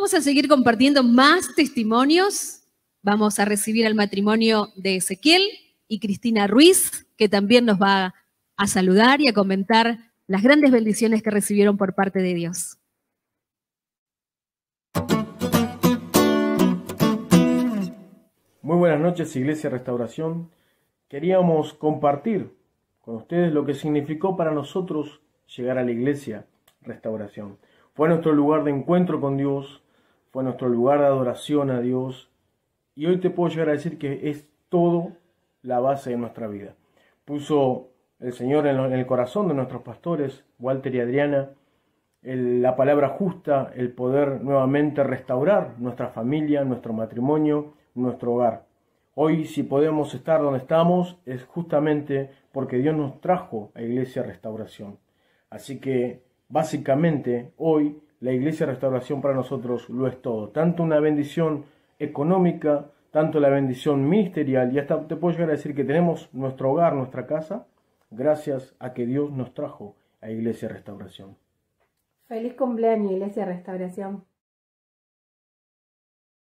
Vamos a seguir compartiendo más testimonios. Vamos a recibir al matrimonio de Ezequiel y Cristina Ruiz, que también nos va a saludar y a comentar las grandes bendiciones que recibieron por parte de Dios. Muy buenas noches, Iglesia Restauración. Queríamos compartir con ustedes lo que significó para nosotros llegar a la Iglesia Restauración. Fue nuestro lugar de encuentro con Dios, fue nuestro lugar de adoración a Dios. Y hoy te puedo llegar a decir que es todo la base de nuestra vida. Puso el Señor en, el corazón de nuestros pastores, Walter y Adriana, la palabra justa, el poder nuevamente restaurar nuestra familia, nuestro matrimonio, nuestro hogar. Hoy si podemos estar donde estamos es justamente porque Dios nos trajo a Iglesia Restauración. Así que básicamente hoy la Iglesia Restauración para nosotros lo es todo, tanto una bendición económica, tanto la bendición ministerial, y hasta te puedo llegar a decir que tenemos nuestro hogar, nuestra casa, gracias a que Dios nos trajo a Iglesia Restauración. Feliz cumpleaños, Iglesia Restauración.